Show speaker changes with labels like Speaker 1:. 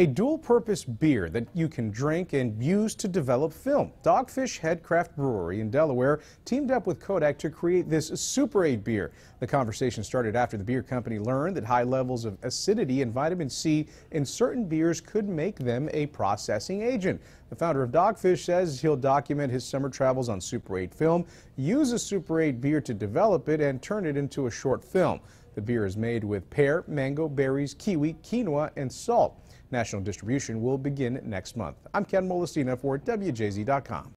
Speaker 1: a dual-purpose beer that you can drink and use to develop film. Dogfish Headcraft Brewery in Delaware teamed up with Kodak to create this Super 8 beer. The conversation started after the beer company learned that high levels of acidity and vitamin C in certain beers could make them a processing agent. The founder of Dogfish says he'll document his summer travels on Super 8 film, use a Super 8 beer to develop it, and turn it into a short film. The beer is made with pear, mango, berries, kiwi, quinoa, and salt. National distribution will begin next month. I'm Ken Molestina for WJZ.com.